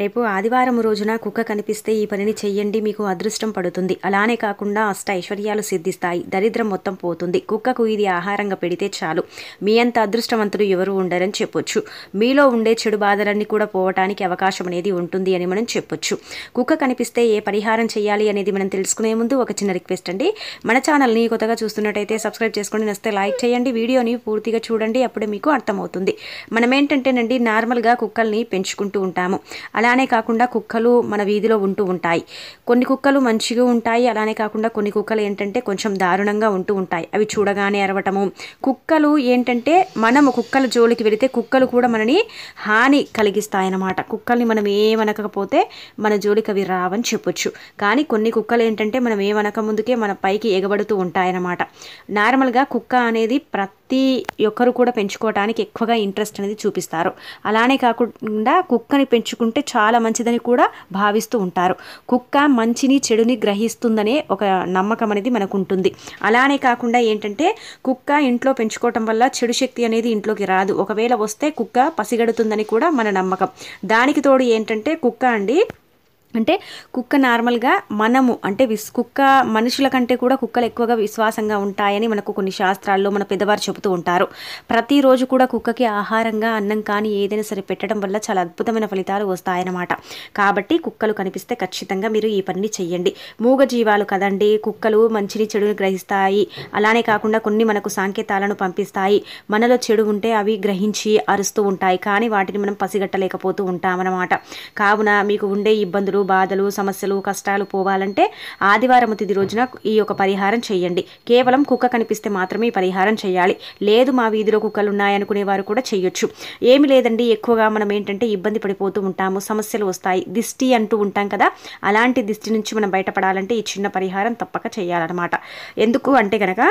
రేపు ఆదివారం రోజున కుక్క కనిపిస్తే ఈ పనిని చెయ్యండి మీకు అదృష్టం పడుతుంది అలానే కాకుండా అష్ట ఐశ్వర్యాలు సిద్ధిస్తాయి దరిద్రం మొత్తం పోతుంది కుక్కకు ఇది ఆహారంగా పెడితే చాలు మీ అంత అదృష్టవంతులు ఎవరు ఉండరని చెప్పొచ్చు మీలో ఉండే చెడు బాధలన్నీ కూడా పోవటానికి అవకాశం అనేది ఉంటుంది అని మనం చెప్పొచ్చు కుక్క కనిపిస్తే ఏ పరిహారం చేయాలి అనేది మనం తెలుసుకునే ముందు ఒక చిన్న రిక్వెస్ట్ అండి మన ఛానల్ని కొత్తగా చూస్తున్నట్టయితే సబ్స్క్రైబ్ చేసుకోండి నస్తే లైక్ చేయండి వీడియోని పూర్తిగా చూడండి అప్పుడే మీకు అర్థమవుతుంది మనం ఏంటంటేనండి నార్మల్గా కుక్కల్ని పెంచుకుంటూ ఉంటాము అలా అలానే కాకుండా కుక్కలు మన వీధిలో ఉంటూ ఉంటాయి కొన్ని కుక్కలు మంచిగా ఉంటాయి అలానే కాకుండా కొన్ని కుక్కలు ఏంటంటే కొంచెం దారుణంగా ఉంటూ ఉంటాయి అవి చూడగానే అరవటము కుక్కలు ఏంటంటే మనము కుక్కల జోలికి వెళితే కుక్కలు కూడా మనని హాని కలిగిస్తాయన్నమాట కుక్కల్ని మనం ఏమనకపోతే మన జోలికి అవి రావని చెప్పొచ్చు కానీ కొన్ని కుక్కలు ఏంటంటే మనం ఏమనక ముందుకే మన పైకి ఎగబడుతూ ఉంటాయన్నమాట నార్మల్గా కుక్క అనేది ప్రతి ప్రతి ఒక్కరు కూడా పెంచుకోవడానికి ఎక్కువగా ఇంట్రెస్ట్ అనేది చూపిస్తారు అలానే కాకుండా కుక్కని పెంచుకుంటే చాలా మంచిదని కూడా భావిస్తూ ఉంటారు కుక్క మంచిని చెడుని గ్రహిస్తుందనే ఒక నమ్మకం అనేది మనకు ఉంటుంది అలానే కాకుండా ఏంటంటే కుక్క ఇంట్లో పెంచుకోవటం వల్ల చెడు శక్తి అనేది ఇంట్లోకి రాదు ఒకవేళ వస్తే కుక్క పసిగడుతుందని కూడా మన నమ్మకం దానికి తోడు ఏంటంటే కుక్క అండి అంటే కుక్క నార్మల్గా మనము అంటే విస్ కుక్క మనుషుల కంటే కూడా కుక్కలు ఎక్కువగా విశ్వాసంగా ఉంటాయని మనకు కొన్ని శాస్త్రాల్లో మన పెద్దవారు చెబుతూ ఉంటారు ప్రతిరోజు కూడా కుక్కకి ఆహారంగా అన్నం కానీ ఏదైనా సరే పెట్టడం వల్ల చాలా అద్భుతమైన ఫలితాలు వస్తాయన్నమాట కాబట్టి కుక్కలు కనిపిస్తే ఖచ్చితంగా మీరు ఈ పనిని చెయ్యండి మూగ జీవాలు కదండి కుక్కలు మంచిని చెడుని గ్రహిస్తాయి అలానే కాకుండా కొన్ని మనకు సాంకేతాలను పంపిస్తాయి మనలో చెడు ఉంటే అవి గ్రహించి అరుస్తూ ఉంటాయి కానీ వాటిని మనం పసిగట్టలేకపోతూ ఉంటామన్నమాట కావున మీకు ఉండే ఇబ్బందులు బాధలు సమస్యలు కష్టాలు పోవాలంటే ఆదివారం తిది రోజున ఈ యొక్క పరిహారం చేయండి కేవలం కుక్క కనిపిస్తే మాత్రమే ఈ పరిహారం చేయాలి లేదు మా వీధిలో కుక్కలు ఉన్నాయనుకునే వారు కూడా చేయొచ్చు ఏమి లేదండి ఎక్కువగా మనం ఏంటంటే ఇబ్బంది పడిపోతూ ఉంటాము సమస్యలు వస్తాయి దిష్టి అంటూ ఉంటాం కదా అలాంటి దిష్టి నుంచి మనం బయటపడాలంటే ఈ చిన్న పరిహారం తప్పక చేయాలన్నమాట ఎందుకు అంటే కనుక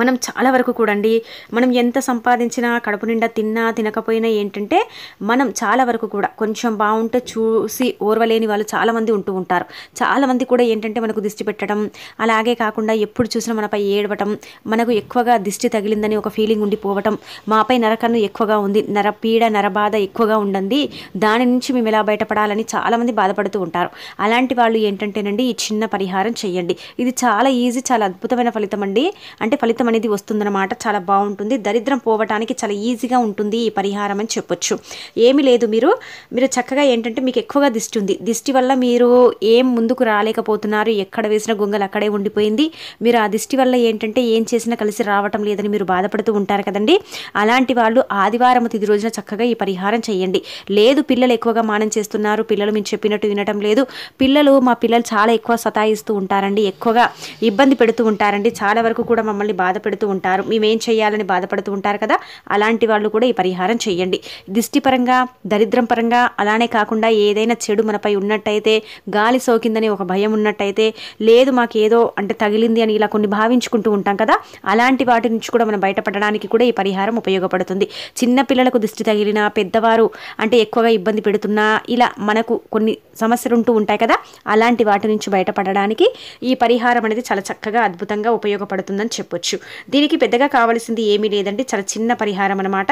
మనం చాలా వరకు కూడా అండి మనం ఎంత సంపాదించినా కడుపు నిండా తిన్నా తినకపోయినా ఏంటంటే మనం చాలా వరకు కూడా కొంచెం బాగుంటే చూసి ఓర్వలేని వాళ్ళు చాలామంది ఉంటూ ఉంటారు చాలామంది కూడా ఏంటంటే మనకు దిష్టి పెట్టడం అలాగే కాకుండా ఎప్పుడు చూసినా మనపై ఏడవటం మనకు ఎక్కువగా దిష్టి తగిలిందని ఒక ఫీలింగ్ ఉండిపోవటం మాపై నరకన్ను ఎక్కువగా ఉంది నరపీడ నరబాధ ఎక్కువగా ఉండండి దాని నుంచి మేము ఎలా బయటపడాలని చాలామంది బాధపడుతూ ఉంటారు అలాంటి వాళ్ళు ఏంటంటేనండి ఈ చిన్న పరిహారం చేయండి ఇది చాలా ఈజీ చాలా అద్భుతమైన ఫలితం అండి అంటే ఫలితం ఫలితం అనేది వస్తుందన్నమాట చాలా బాగుంటుంది దరిద్రం పోవటానికి చాలా ఈజీగా ఉంటుంది ఈ పరిహారం అని చెప్పొచ్చు ఏమీ లేదు మీరు మీరు చక్కగా ఏంటంటే మీకు ఎక్కువగా దిష్టి ఉంది దిష్టి వల్ల మీరు ఏం ముందుకు రాలేకపోతున్నారు ఎక్కడ వేసిన గొంగలు అక్కడే ఉండిపోయింది మీరు ఆ దిష్టి వల్ల ఏంటంటే ఏం చేసినా కలిసి రావటం లేదని మీరు బాధపడుతూ ఉంటారు కదండి అలాంటి వాళ్ళు ఆదివారం తిది రోజున చక్కగా ఈ పరిహారం చేయండి లేదు పిల్లలు ఎక్కువగా మానం చేస్తున్నారు పిల్లలు మేము చెప్పినట్టు వినటం లేదు పిల్లలు మా పిల్లలు చాలా ఎక్కువ సతాయిస్తూ ఉంటారండి ఎక్కువగా ఇబ్బంది పెడుతూ ఉంటారండి చాలా వరకు కూడా మమ్మల్ని బాధ బాధపడుతూ ఉంటారు మేమేం చేయాలని బాధపడుతూ ఉంటారు కదా అలాంటి వాళ్ళు కూడా ఈ పరిహారం చేయండి దిష్టిపరంగా దరిద్రం పరంగా అలానే కాకుండా ఏదైనా చెడు మనపై ఉన్నట్టయితే గాలి సోకిందని ఒక భయం ఉన్నట్టయితే లేదు మాకేదో అంటే తగిలింది అని ఇలా కొన్ని భావించుకుంటూ ఉంటాం కదా అలాంటి వాటి నుంచి కూడా మనం బయటపడడానికి కూడా ఈ పరిహారం ఉపయోగపడుతుంది చిన్న పిల్లలకు దిష్టి తగిలినా పెద్దవారు అంటే ఎక్కువగా ఇబ్బంది పెడుతున్నా ఇలా మనకు కొన్ని సమస్యలు ఉంటూ ఉంటాయి కదా అలాంటి వాటి నుంచి బయటపడడానికి ఈ పరిహారం అనేది చాలా చక్కగా అద్భుతంగా ఉపయోగపడుతుందని చెప్పొచ్చు దీనికి పెద్దగా కావాల్సింది ఏమీ లేదండి చాలా చిన్న పరిహారం అనమాట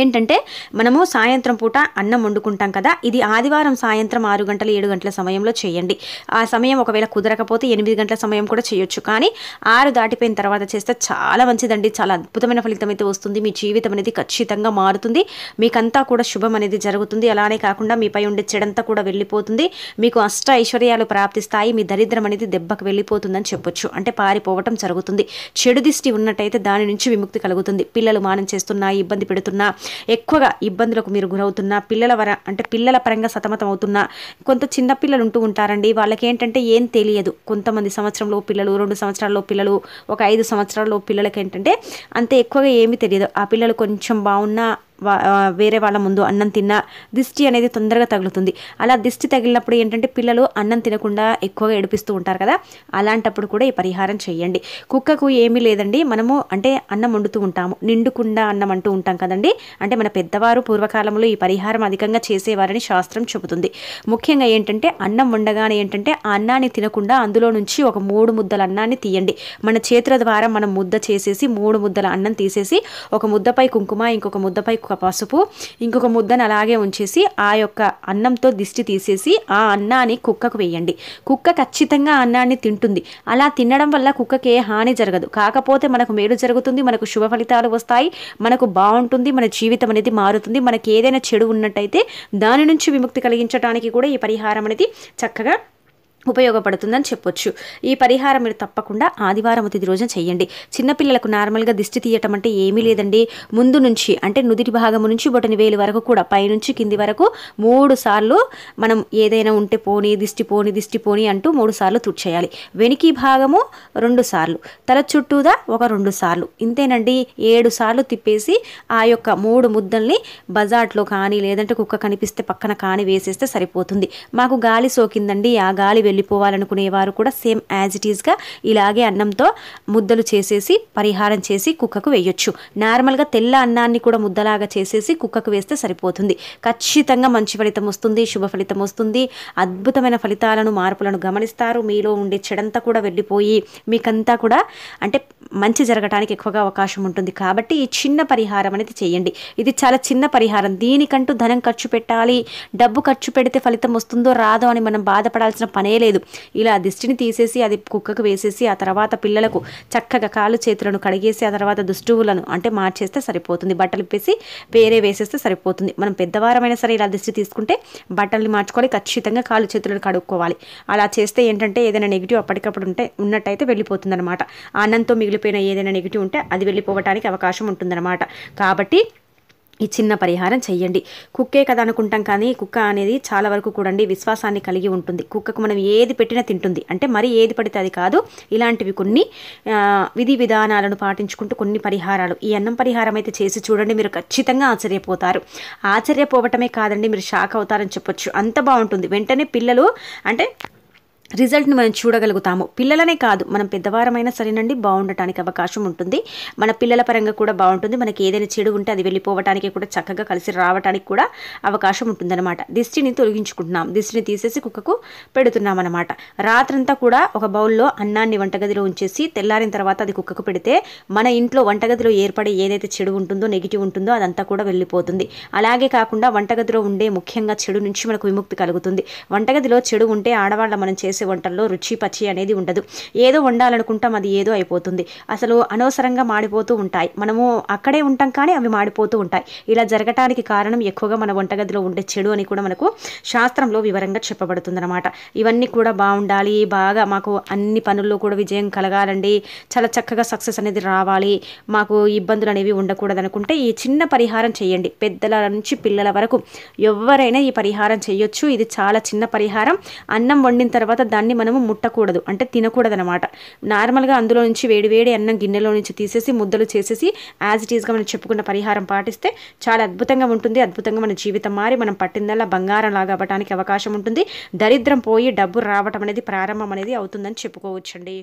ఏంటంటే మనము సాయంత్రం పూట అన్నం వండుకుంటాం కదా ఇది ఆదివారం సాయంత్రం ఆరు గంటల ఏడు గంటల సమయంలో చేయండి ఆ సమయం ఒకవేళ కుదరకపోతే ఎనిమిది గంటల సమయం కూడా చేయొచ్చు కానీ ఆరు దాటిపోయిన తర్వాత చేస్తే చాలా మంచిదండి చాలా అద్భుతమైన ఫలితం అయితే వస్తుంది మీ జీవితం అనేది ఖచ్చితంగా మారుతుంది మీకంతా కూడా శుభం అనేది జరుగుతుంది అలానే కాకుండా మీపై ఉండే చెడంతా కూడా వెళ్ళిపోతుంది మీకు అష్ట ఐశ్వర్యాలు ప్రాప్తిస్తాయి మీ దరిద్రం అనేది దెబ్బకు వెళ్ళిపోతుందని చెప్పొచ్చు అంటే పారిపోవటం జరుగుతుంది చెడు దిష్టి ఉన్నట్టయితే దాని నుంచి విముక్తి కలుగుతుంది పిల్లలు మానం చేస్తున్నా ఇబ్బంది పెడుతున్నా ఎక్కువగా ఇబ్బందులకు మీరు గురవుతున్నా పిల్లల వర అంటే పిల్లల పరంగా సతమతం అవుతున్నా కొంత చిన్న పిల్లలు ఉంటూ ఉంటారండి వాళ్ళకి ఏంటంటే ఏం తెలియదు కొంతమంది సంవత్సరంలో పిల్లలు రెండు సంవత్సరాల్లో పిల్లలు ఒక ఐదు సంవత్సరాల్లో పిల్లలకి ఏంటంటే అంత ఎక్కువగా ఏమీ తెలియదు ఆ పిల్లలు కొంచెం బాగున్నా వేరే వాళ్ళ ముందు అన్నం తిన్నా దిష్టి అనేది తొందరగా తగులుతుంది అలా దిష్టి తగిలినప్పుడు ఏంటంటే పిల్లలు అన్నం తినకుండా ఎక్కువగా ఏడిపిస్తూ ఉంటారు కదా అలాంటప్పుడు కూడా ఈ పరిహారం చేయండి కుక్కకు ఏమీ లేదండి మనము అంటే అన్నం వండుతూ ఉంటాము నిండుకుండా అన్నం అంటూ ఉంటాం కదండి అంటే మన పెద్దవారు పూర్వకాలంలో ఈ పరిహారం అధికంగా చేసేవారని శాస్త్రం చెబుతుంది ముఖ్యంగా ఏంటంటే అన్నం వండగానే ఏంటంటే ఆ అన్నాన్ని తినకుండా అందులో నుంచి ఒక మూడు ముద్దల అన్నాన్ని తీయండి మన చేతుల ద్వారా మనం ముద్ద చేసేసి మూడు ముద్దల అన్నం తీసేసి ఒక ముద్దపై కుంకుమ ఇంకొక ముద్దపై ఒక పసుపు ఇంకొక ముద్దను అలాగే ఉంచేసి ఆ యొక్క అన్నంతో దిష్టి తీసేసి ఆ అన్నాన్ని కుక్కకు వేయండి కుక్క ఖచ్చితంగా అన్నాన్ని తింటుంది అలా తినడం వల్ల కుక్కకి ఏ హాని జరగదు కాకపోతే మనకు మేలు జరుగుతుంది మనకు శుభ ఫలితాలు వస్తాయి మనకు బాగుంటుంది మన జీవితం అనేది మారుతుంది మనకి ఏదైనా చెడు ఉన్నట్టయితే దాని నుంచి విముక్తి కలిగించడానికి కూడా ఈ పరిహారం అనేది చక్కగా ఉపయోగపడుతుందని చెప్పొచ్చు ఈ పరిహారం మీరు తప్పకుండా ఆదివారం తిది రోజున చేయండి చిన్నపిల్లలకు నార్మల్గా దిష్టి తీయటం అంటే ఏమీ లేదండి ముందు నుంచి అంటే నుదిటి భాగం నుంచి బొటని వేలు వరకు కూడా పైనుంచి కింది వరకు మూడు సార్లు మనం ఏదైనా ఉంటే పోని దిష్టి పోని దిష్టి పోని అంటూ మూడు సార్లు తుడిచేయాలి వెనికి భాగము రెండు సార్లు తల చుట్టూదా ఒక రెండు సార్లు ఇంతేనండి ఏడు సార్లు తిప్పేసి ఆ యొక్క మూడు ముద్దల్ని బజాట్లో కానీ లేదంటే కుక్క కనిపిస్తే పక్కన కానీ వేసేస్తే సరిపోతుంది మాకు గాలి సోకిందండి ఆ గాలి వెళ్ళిపోవాలనుకునేవారు కూడా సేమ్ యాజ్ ఇట్ ఈస్గా ఇలాగే అన్నంతో ముద్దలు చేసేసి పరిహారం చేసి కుక్కకు వేయొచ్చు నార్మల్గా తెల్ల అన్నాన్ని కూడా ముద్దలాగా చేసేసి కుక్కకు వేస్తే సరిపోతుంది ఖచ్చితంగా మంచి ఫలితం వస్తుంది శుభ ఫలితం వస్తుంది అద్భుతమైన ఫలితాలను మార్పులను గమనిస్తారు మీలో ఉండే చెడంతా కూడా వెళ్ళిపోయి మీకంతా కూడా అంటే మంచి జరగడానికి ఎక్కువగా అవకాశం ఉంటుంది కాబట్టి ఈ చిన్న పరిహారం అనేది చేయండి ఇది చాలా చిన్న పరిహారం దీనికంటూ ధనం ఖర్చు పెట్టాలి డబ్బు ఖర్చు పెడితే ఫలితం వస్తుందో రాదో అని మనం బాధపడాల్సిన పనే చేయలేదు ఇలా దిష్టిని తీసేసి అది కుక్కకు వేసేసి ఆ తర్వాత పిల్లలకు చక్కగా కాలు చేతులను కడిగేసి ఆ తర్వాత దుష్టువులను అంటే మార్చేస్తే సరిపోతుంది బట్టలు ఇప్పేసి వేరే వేసేస్తే సరిపోతుంది మనం పెద్దవారమైనా సరే ఇలా దిష్టి తీసుకుంటే బట్టలు మార్చుకోవాలి ఖచ్చితంగా కాలు చేతులను కడుక్కోవాలి అలా చేస్తే ఏంటంటే ఏదైనా నెగిటివ్ అప్పటికప్పుడు ఉంటే ఉన్నట్టయితే వెళ్ళిపోతుంది అనమాట అన్నంతో మిగిలిపోయిన ఏదైనా నెగిటివ్ ఉంటే అది వెళ్ళిపోవటానికి అవకాశం ఉంటుందన్నమాట కాబట్టి ఈ చిన్న పరిహారం చెయ్యండి కుక్కే కదా అనుకుంటాం కానీ కుక్క అనేది చాలా వరకు కూడండి విశ్వాసాన్ని కలిగి ఉంటుంది కుక్కకు మనం ఏది పెట్టినా తింటుంది అంటే మరి ఏది పడితే అది కాదు ఇలాంటివి కొన్ని విధి విధానాలను పాటించుకుంటూ కొన్ని పరిహారాలు ఈ అన్నం పరిహారం అయితే చేసి చూడండి మీరు ఖచ్చితంగా ఆశ్చర్యపోతారు ఆశ్చర్యపోవటమే కాదండి మీరు షాక్ అవుతారని చెప్పొచ్చు అంత బాగుంటుంది వెంటనే పిల్లలు అంటే రిజల్ట్ని మనం చూడగలుగుతాము పిల్లలనే కాదు మనం పెద్దవారమైనా సరేనండి బాగుండటానికి అవకాశం ఉంటుంది మన పిల్లల పరంగా కూడా బాగుంటుంది మనకి ఏదైనా చెడు ఉంటే అది వెళ్ళిపోవటానికి కూడా చక్కగా కలిసి రావడానికి కూడా అవకాశం ఉంటుందన్నమాట దిష్టిని తొలగించుకుంటున్నాం దిష్టిని తీసేసి కుక్కకు పెడుతున్నాం అనమాట రాత్రంతా కూడా ఒక బౌల్లో అన్నాన్ని వంటగదిలో ఉంచేసి తెల్లారిన తర్వాత అది కుక్కకు పెడితే మన ఇంట్లో వంటగదిలో ఏర్పడే ఏదైతే చెడు ఉంటుందో నెగిటివ్ ఉంటుందో అదంతా కూడా వెళ్ళిపోతుంది అలాగే కాకుండా వంటగదిలో ఉండే ముఖ్యంగా చెడు నుంచి మనకు విముక్తి కలుగుతుంది వంటగదిలో చెడు ఉంటే ఆడవాళ్ళ మనం చేసే చేసే వంటల్లో రుచి పచ్చి అనేది ఉండదు ఏదో వండాలనుకుంటాం అది ఏదో అయిపోతుంది అసలు అనవసరంగా మాడిపోతూ ఉంటాయి మనము అక్కడే ఉంటాం కానీ అవి మాడిపోతూ ఉంటాయి ఇలా జరగటానికి కారణం ఎక్కువగా మన వంటగదిలో ఉండే చెడు అని కూడా మనకు శాస్త్రంలో వివరంగా చెప్పబడుతుందన్నమాట ఇవన్నీ కూడా బాగుండాలి బాగా మాకు అన్ని పనుల్లో కూడా విజయం కలగాలండి చాలా చక్కగా సక్సెస్ అనేది రావాలి మాకు ఇబ్బందులు అనేవి ఉండకూడదు అనుకుంటే ఈ చిన్న పరిహారం చేయండి పెద్దల నుంచి పిల్లల వరకు ఎవరైనా ఈ పరిహారం చేయొచ్చు ఇది చాలా చిన్న పరిహారం అన్నం వండిన తర్వాత దాన్ని మనము ముట్టకూడదు అంటే తినకూడదు అనమాట నార్మల్గా అందులో నుంచి వేడివేడి అన్నం గిన్నెలో నుంచి తీసేసి ముద్దలు చేసేసి యాజ్ ఇట్ ఈస్గా మనం చెప్పుకున్న పరిహారం పాటిస్తే చాలా అద్భుతంగా ఉంటుంది అద్భుతంగా మన జీవితం మారి మనం పట్టిందల్లా బంగారం లాగా అవ్వడానికి అవకాశం ఉంటుంది దరిద్రం పోయి డబ్బు రావటం అనేది ప్రారంభం అనేది అవుతుందని చెప్పుకోవచ్చండి